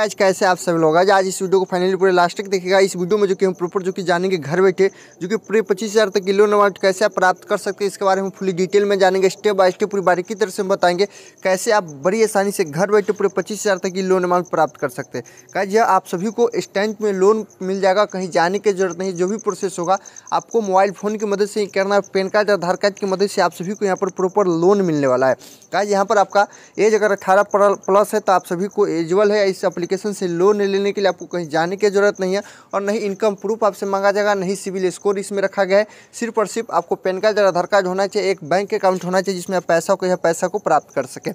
आज कैसे आप सभी लोग आज आज इस वीडियो को फाइनली पूरे लास्ट तक देखेगा इस वीडियो में जो कि हम प्रॉपर जो कि जानेंगे घर बैठे जो कि पूरे पच्चीस हज़ार तक की लोन अमाउंट कैसे आप प्राप्त कर सकते हैं इसके बारे में फुली डिटेल में जानेंगे स्टेप बाय स्टेप पूरी बारीकी तरह से हम बताएंगे कैसे आप बड़ी आसानी से घर बैठे पूरे पच्चीस हज़ार तक की लोन अमाउंट प्राप्त कर सकते हैं क्या आप सभी को स्टैंड में लोन मिल जाएगा कहीं जाने की जरूरत नहीं जो भी प्रोसेस होगा आपको मोबाइल फ़ोन की मदद से करना पैन कार्ड आधार कार्ड की मदद से आप सभी को यहाँ पर प्रॉपर लोन मिलने वाला है क्या यहाँ पर आपका एज अगर अठारह प्लस है तो आप सभी को एजल है इस अपली एप्लीकेशन से लोन लेने के लिए आपको कहीं जाने की ज़रूरत नहीं है और नहीं इनकम प्रूफ आपसे मांगा जाएगा नहीं सिविल स्कोर इसमें रखा गया है सिर्फ और सिर्फ आपको पैन कार्ड और आधार कार्ड होना चाहिए एक बैंक अकाउंट होना चाहिए जिसमें आप पैसा को या पैसा को प्राप्त कर सके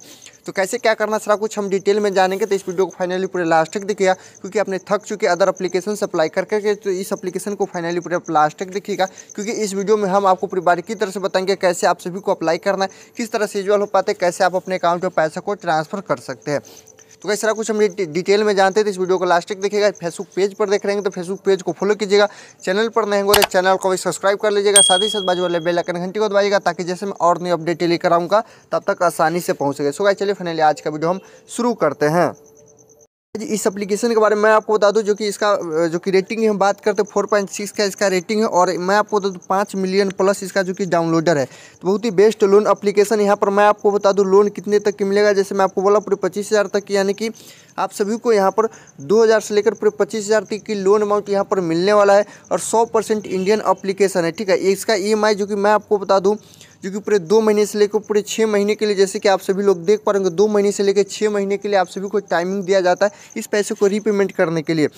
तो कैसे क्या करना सारा कुछ हम डिटेल में जानेंगे तो इस वीडियो को फाइनली पूरे लास्ट तक देखिएगा क्योंकि आपने थक चुके अदर अपलीकेशन अप्लाई करके तो इस अपलीकेशन को फाइनली पूरे लास्ट तक देखिएगा क्योंकि इस वीडियो में हम आपको पूरी बारीकी तरह से बताएंगे कैसे आप सभी को अप्लाई करना है किस तरह से यूजल हो पाते कैसे आप अपने अकाउंट में पैसा को ट्रांसफ़र कर सकते हैं तो कई सारा कुछ हम डिटेल में जानते थे इस वीडियो को लास्ट तक देखिएगा फेसबुक पेज पर देख रहे हैं तो फेसबुक पेज को फॉलो कीजिएगा चैनल पर नहीं होगा चैनल को भी सब्सक्राइब कर लीजिएगा साथ ही साथ बाजू वाले बेलाइकन घंटी को दबाइएगा ताकि जैसे मैं और न्यू अपडेट लेकर आऊँगा तब तक आसानी से पहुँचेगा सो गाइस चलिए फाइनली आज का वीडियो हम शुरू करते हैं इस एप्लीकेशन के बारे में मैं आपको बता दूं जो कि इसका जो कि रेटिंग है हम बात करते हैं फोर पॉइंट सिक्स का इसका रेटिंग है और मैं आपको बता दूँ पाँच मिलियन प्लस इसका जो कि डाउनलोडर है तो बहुत ही बेस्ट लोन एप्लीकेशन यहाँ पर मैं आपको बता दूँ लोन कितने तक की मिलेगा जैसे मैं आपको बोला पूरे पच्चीस हज़ार तक यानी कि आप सभी को यहाँ पर दो से लेकर पूरे पच्चीस हज़ार तक की लोन अमाउंट यहाँ पर मिलने वाला है और सौ परसेंट इंडियन अप्लीकेशन है ठीक है इसका ई e जो कि मैं आपको बता दूँ जो कि पूरे दो महीने से लेकर पूरे छः महीने के लिए जैसे कि आप सभी लोग देख पा रहे दो महीने से लेकर छः महीने के लिए आप सभी को टाइमिंग दिया जाता है इस पैसे को रीपेमेंट करने के लिए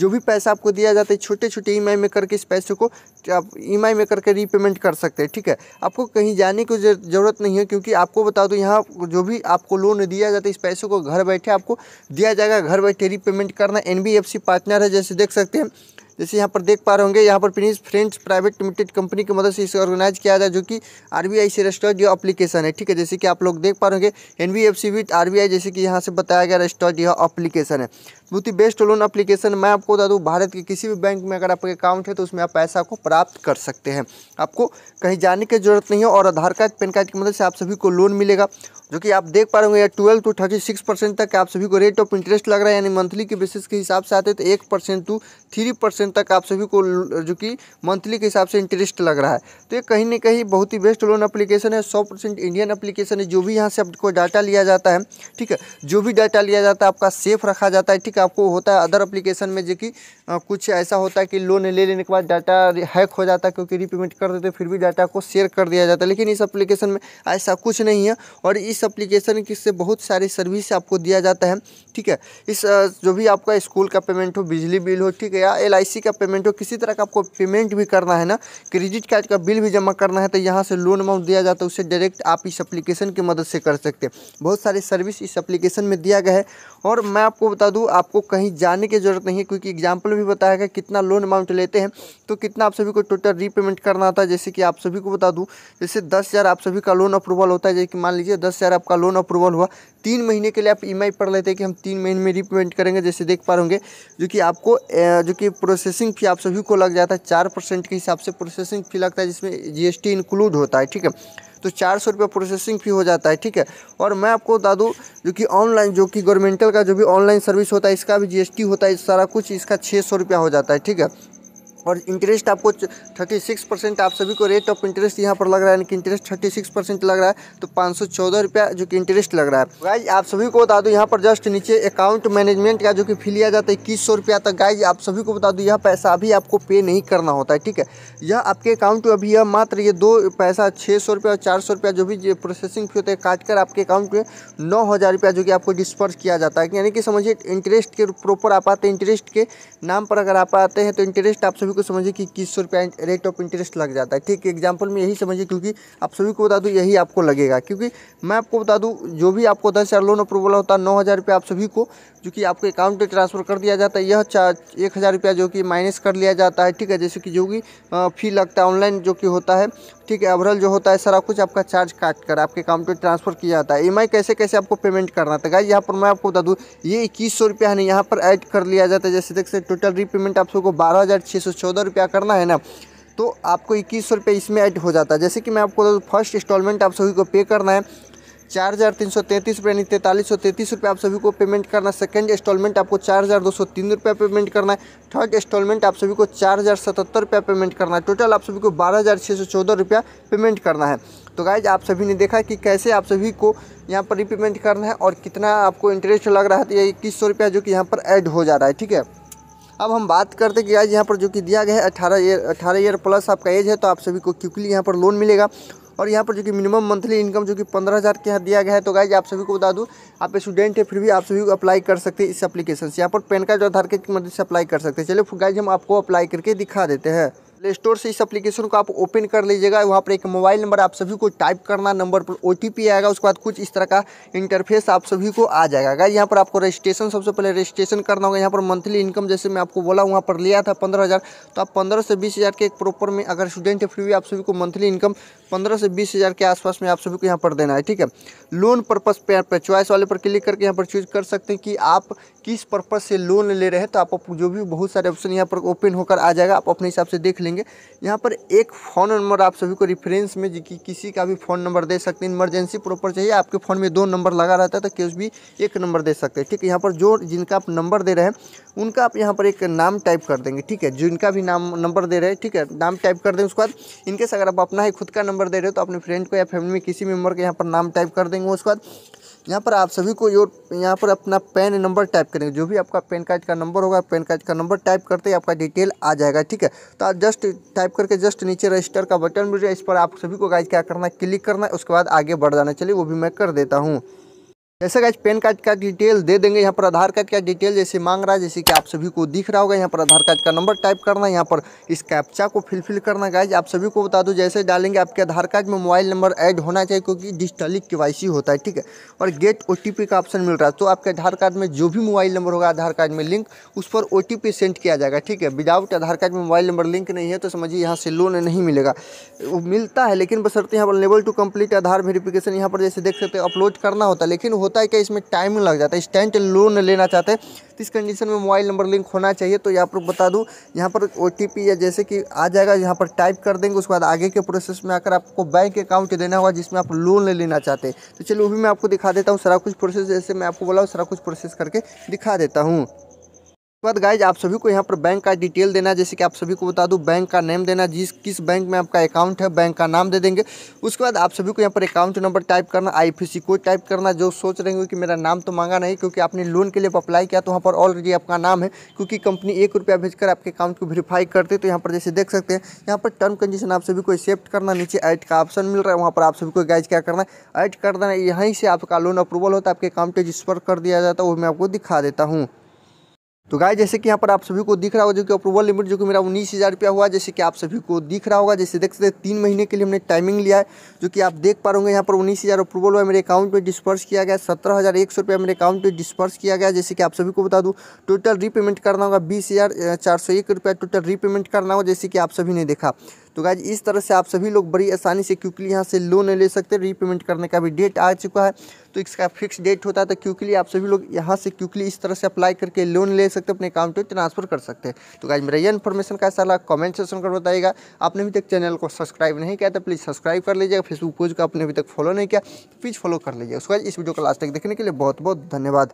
जो भी पैसा आपको दिया जाता है छोटे छोटे ई में करके इस पैसे को आप ई e में करके रीपेमेंट कर सकते हैं ठीक है आपको कहीं जाने की ज़रूरत नहीं है क्योंकि आपको बता दो तो यहाँ जो भी आपको लोन दिया जाता है इस पैसे को घर बैठे आपको दिया जाएगा घर बैठे रीपेमेंट करना एन पार्टनर है जैसे देख सकते हैं जैसे यहाँ पर देख पा रहे होंगे यहाँ पर Prince Friends Private Limited company की मदद से इसे ऑर्गेनाइज किया जाए जो कि आरबीआई से रजिस्टर्ड यह अप्लीकेशन है ठीक है जैसे कि आप लोग देख पा रहे होंगे N B F C with R B I जैसे कि यहाँ से बताया गया रजिस्टर्ड यह अप्लीकेशन है बहुत ही बेस्ट लोन अप्लीकेशन मैं आपको बता दूँ भारत के किसी भी बैंक में अगर आपका अकाउंट है तो उसमें आप पैसा को प्राप्त कर सकते हैं आपको कहीं जाने की जरूरत नहीं है और आधार कार्ड पैन कार्ड की मदद से आप सभी को लोन मिलेगा जो कि आप देख पा रहे होंगे twelve to thirty six percent तक आप सभी को रेट ऑफ इंटरेस्ट लग रहा है यानी मंथली के बेसिस के हिसाब से आते हैं तो एक परसेंट टू थ्री परसेंट तक आप सभी को जो कि मंथली के हिसाब से इंटरेस्ट लग रहा है तो ये कहीं ना कहीं बहुत ही बेस्ट लोन अप्लीकेशन है सौ परसेंट इंडियन अप्लीकेशन है जो भी यहाँ से आपको डाटा लिया जाता है ठीक है जो भी डाटा लिया जाता है आपका सेफ रखा जाता है ठीक है आपको होता है अदर अप्लीकेशन में जो कि कुछ ऐसा होता है कि लोन ले लेने के बाद डाटा हैक हो जाता है क्योंकि रिपेमेंट कर देते फिर भी डाटा को शेयर कर दिया जाता है लेकिन इस अप्लीकेशन में ऐसा कुछ नहीं है और इस एप्लीकेशन की से बहुत सारे सर्विस आपको दिया जाता है ठीक है इस जो भी आपका स्कूल का पेमेंट हो बिजली बिल हो ठीक है या एल का पेमेंट हो किसी तरह का आपको पेमेंट भी करना है ना क्रेडिट कार्ड का बिल भी जमा करना है तो यहाँ से लोन अमाउंट दिया जाता है उसे डायरेक्ट आप इस एप्लीकेशन की मदद से कर सकते हैं बहुत सारे सर्विस इस एप्लीकेशन में दिया गया है और मैं आपको बता दूँ आपको कहीं जाने की ज़रूरत नहीं है क्योंकि एग्जाम्पल भी बताया गया कितना लोन अमाउंट लेते हैं तो कितना आप सभी को टोटल रीपेमेंट करना होता है जैसे कि आप सभी को बता दूँ जैसे दस आप सभी का लोन अप्रूवल होता है जैसे कि मान लीजिए दस अगर आपका लोन अप्रूवल हुआ तीन महीने के लिए आप ई पर लेते हैं कि हम तीन महीने में रिपेमेंट करेंगे जैसे देख पा होंगे जो कि आपको जो कि प्रोसेसिंग फ़ी आप सभी को लग जाता है चार परसेंट के हिसाब से प्रोसेसिंग फ़ी लगता है जिसमें जीएसटी इंक्लूड होता है ठीक है तो चार सौ रुपये प्रोसेसिंग फ़ी हो जाता है ठीक है और मैं आपको बता दूँ जो कि ऑनलाइन जो कि गवर्नमेंटल का जो भी ऑनलाइन सर्विस होता है इसका भी जीएसटी होता है सारा कुछ इसका छः सौ रुपया हो जाता है ठीक है और इंटरेस्ट आपको 36 परसेंट आप सभी को रेट ऑफ इंटरेस्ट यहाँ पर लग रहा है यानी कि इंटरेस्ट 36 परसेंट लग रहा है तो पाँच सौ चौदह रुपया जो कि इंटरेस्ट लग रहा है गाइज आप सभी को बता दो यहाँ पर जस्ट नीचे अकाउंट मैनेजमेंट का जो कि फी लिया जाता है इक्कीस सौ रुपया तक गाइज आप सभी को बता दो यह पैसा अभी आपको पे नहीं करना होता है ठीक है यह आपके अकाउंट में अभी यह मात्र ये दो पैसा छः सौ रुपया और चार सौ रुपया जो भी प्रोसेसिंग फी होता है काट कर आपके अकाउंट में नौ हज़ार रुपया जो कि आपको डिस्पर्स किया जाता है यानी कि समझिए इंटरेस्ट के प्रॉपर आप आते हैं इंटरेस्ट के नाम पर अगर आप आते हैं तो इंटरेस्ट आप सभी सभी को समझिए कि इक्कीस सौ रुपया रेट ऑफ इंटरेस्ट लग जाता है ठीक एग्जाम्पल में यही समझिए क्योंकि आप सभी को बता दूँ यही आपको लगेगा क्योंकि मैं आपको बता दूँ जो भी आपको दस हज़ार लोन अप्रूवल होता है नौ हज़ार रुपया आप सभी को जो कि आपके अकाउंट में ट्रांसफ़र कर दिया जाता है यह एक हज़ार रुपया जो कि माइनस कर लिया जाता है ठीक है जैसे कि जो कि फ़ी लगता है ऑनलाइन जो कि होता है ठीक है ओवरऑल जो होता है सारा कुछ आपका चार्ज काट कर आपके अकाउंट में ट्रांसफर किया जाता है ई कैसे कैसे आपको पेमेंट करना था गाइज यहाँ पर मैं आपको बता दूँ ये इक्कीस सौ रुपया है ना यहाँ पर ऐड कर लिया जाता है जैसे देख सकते टोटल रीपेमेंट आप सबको बारह हज़ार छः सौ चौदह रुपया करना है ना तो आपको इक्कीस सौ इसमें ऐड हो जाता है जैसे कि मैं आपको फर्स्ट इंस्टॉलमेंट आप सभी को पे करना है चार हज़ार तीन सौ तैंतीस रुपये यानी तैंतालीस सौ तैंतीस रुपये आप सभी को पेमेंट करना सेकंड सेकेंड इंस्टॉलमेंट आपको चार हज़ार दो सौ तीन रुपये पेमेंट करना है थर्ड इंस्टॉलमेंट आप सभी को चार हज़ार सतहत्तर रुपये पेमेंट करना है टोटल आप सभी को बारह हज़ार छः सौ चौदह रुपया पेमेंट करना है तो गाइज आप सभी ने देखा कि कैसे आप सभी को यहाँ पर रीपेमेंट करना है और कितना आपको इंटरेस्ट लग रहा है इक्कीस सौ रुपया जो कि यहाँ पर ऐड हो जा रहा है ठीक है अब हम बात करते हैं कि आज यहाँ पर जो कि दिया गया है अठारह ईयर अठारह ईयर प्लस आपका एज है तो आप सभी को क्योंकि यहाँ पर लोन मिलेगा और यहाँ पर जो कि मिनिमम मंथली इनकम जो कि पंद्रह हज़ार के यहाँ दिया गया है तो गाइज आप सभी को बता दूँ आप स्टूडेंट है फिर भी आप सभी को अप्लाई कर सकते हैं इस अपलीकेशन से यहाँ पर पैन कार्ड आधार कार्ड की मदद से अप्लाई कर सकते हैं चलिए गाइज हम आपको अप्लाई करके दिखा देते हैं प्ले स्टोर से इस एप्लीकेशन को आप ओपन कर लीजिएगा वहाँ पर एक मोबाइल नंबर आप सभी को टाइप करना नंबर पर ओ आएगा उसके बाद कुछ इस तरह का इंटरफेस आप सभी को आ जाएगा गाइज यहाँ पर आपको रजिस्ट्रेशन सबसे पहले रजिस्ट्रेशन करना होगा यहाँ पर मंथली इनकम जैसे मैं आपको बोला वहाँ पर लिया था पंद्रह हज़ार तो आप पंद्रह से बीस हज़ार के एक प्रॉपर में अगर स्टूडेंट है फिर भी आप सभी को मंथली इनकम पंद्रह से बीस हज़ार के आसपास में आप सभी को यहाँ पर देना है ठीक है लोन पर्पस पे यहाँ पर चॉइस वाले पर क्लिक करके यहाँ पर चूज कर सकते हैं कि आप किस पर्पज़ से लोन ले रहे हैं तो आप जो भी बहुत सारे ऑप्शन यहाँ पर ओपन होकर आ जाएगा आप अपने हिसाब से देख लेंगे यहाँ पर एक फ़ोन नंबर आप सभी को रिफरेंस में कि किसी का भी फ़ोन नंबर दे सकते हैं इमरजेंसी प्रॉपर चाहिए आपके फ़ोन में दो नंबर लगा रहता है तो केस भी एक नंबर दे सकते हैं ठीक है यहाँ पर जो जिनका आप नंबर दे रहे हैं उनका आप यहाँ पर एक नाम टाइप कर देंगे ठीक है जिनका भी नाम नंबर दे रहे हैं ठीक है नाम टाइप कर दें उसके बाद इनकेस अगर आप अपना ही खुद का नंबर नंबर दे रहे हो तो अपने फ्रेंड को या फैमिली में किसी मेम्बर के यहाँ पर नाम टाइप कर देंगे उसके बाद यहाँ पर आप सभी को योर यहाँ पर अपना पैन नंबर टाइप करेंगे जो भी आपका पैन कार्ड का नंबर होगा पैन कार्ड का नंबर टाइप करते ही आपका डिटेल आ जाएगा ठीक है तो आप जस्ट टाइप करके जस्ट नीचे रजिस्टर का बटन मिल जाए इस पर आप सभी को गाइज क्या करना है क्लिक करना है उसके बाद आगे बढ़ जाना चलिए वो भी मैं कर देता हूँ जैसे गाइज पैन कार्ड का डिटेल दे देंगे यहाँ पर आधार कार्ड का डिटेल जैसे मांग रहा है जैसे कि आप सभी को दिख रहा होगा यहाँ पर आधार कार्ड का नंबर टाइप करना यहाँ पर इस कैप्चा को फिलफिल करना गाइज आप सभी को बता दो जैसे डालेंगे आपके आधार कार्ड में मोबाइल नंबर ऐड होना चाहिए क्योंकि डिजिटली के होता है ठीक है और गेट ओ का ऑप्शन मिल रहा है तो आपके आधार कार्ड में जो भी मोबाइल नंबर होगा आधार कार्ड में लिंक उस पर ओ सेंड किया जाएगा ठीक है विदाउट आधार कार्ड में मोबाइल नंबर लिंक नहीं है तो समझिए यहाँ से लोन नहीं मिलेगा वो मिलता है लेकिन बसरते यहाँ पर level two complete Aadhaar verification यहाँ पर जैसे देख सकते हैं अपलोड करना होता है लेकिन होता होता है कि इसमें टाइम लग जाता है स्टैंड लोन लेना चाहते हैं तो इस कंडीशन में मोबाइल नंबर लिंक होना चाहिए तो यहाँ पर बता दूँ यहाँ पर ओ या जैसे कि आ जाएगा यहाँ पर टाइप कर देंगे उसके बाद आगे के प्रोसेस में आकर आपको बैंक अकाउंट देना होगा जिसमें आप लोन ले लेना चाहते हैं तो चलो वो भी मैं आपको दिखा देता हूँ सारा कुछ प्रोसेस जैसे मैं आपको बोला सारा कुछ प्रोसेस करके दिखा देता हूँ बाद गाइज आप सभी को यहाँ पर बैंक का डिटेल देना जैसे कि आप सभी को बता दूँ बैंक का नेम देना जिस किस बैंक में आपका अकाउंट है बैंक का नाम दे देंगे उसके बाद आप सभी को यहाँ पर अकाउंट नंबर टाइप करना आईएफएससी कोड टाइप करना जो सोच रहे हो कि मेरा नाम तो मांगा नहीं क्योंकि आपने लोन के लिए अप्लाई किया तो वहाँ पर ऑलरेडी आपका नाम है क्योंकि कंपनी एक रुपया भेजकर आपके अकाउंट को वेरीफाई करते तो यहाँ पर जैसे देख सकते हैं यहाँ पर टर्म कंडीशन आप सभी को एक्सेप्ट करना नीचे ऐड का ऑप्शन मिल रहा है वहाँ पर आप सभी को गाइज क्या करना है ऐड कर देना यहीं से आपका लोन अप्रूवल होता है आपके अकाउंट जिस पर कर दिया जाता है वो मैं आपको दिखा देता हूँ तो गाय जैसे कि यहाँ पर आप सभी को दिख रहा होगा जो कि अप्रूवल लिमिट जो कि मेरा उन्नीस हज़ार रुपया हुआ जैसे कि आप सभी को दिख रहा होगा जैसे देख सकते हैं तीन महीने के लिए हमने टाइमिंग लिया है जो कि आप देख पा रहे यहाँ पर उन्नीस हज़ार अप्रूवल हुआ मेरे अकाउंट में डिस्पर्स किया गया सत्रह हज़ार एक सौ रुपया मेरे अकाउंट में डिस्पर्स किया गया जैसे कि आप सभी को बता दूँ टोटल रीपेमेंट करना होगा बीस हज़ार चार सौ एक रुपया टोटल रीपेमेंट करना होगा जैसे कि आप सभी ने देखा तो गाइज इस तरह से आप सभी लोग बड़ी आसानी से क्यूकली यहाँ से लोन ले सकते हैं रीपेमेंट करने का भी डेट आ चुका है तो इसका फिक्स डेट होता है तो क्यूकली आप सभी लोग यहाँ से क्यूकली इस तरह से अप्लाई करके लोन ले सकते हैं अपने अकाउंट में ट्रांसफर कर सकते हैं तो गाइज मेरा ये इन्फॉर्मेशन का सारा कमेंट सेक्शन कर बताएगा आपने अभी तक चैनल को सब्सक्राइब नहीं किया तो प्लीज़ सब्सक्राइब कर लीजिएगा फेसबुक पेज को आपने अभी तक फॉलो नहीं किया प्लीज़ फॉलो तो कर लीजिएगा उसके बाद इस वीडियो को लास्ट तक देखने के लिए बहुत बहुत धन्यवाद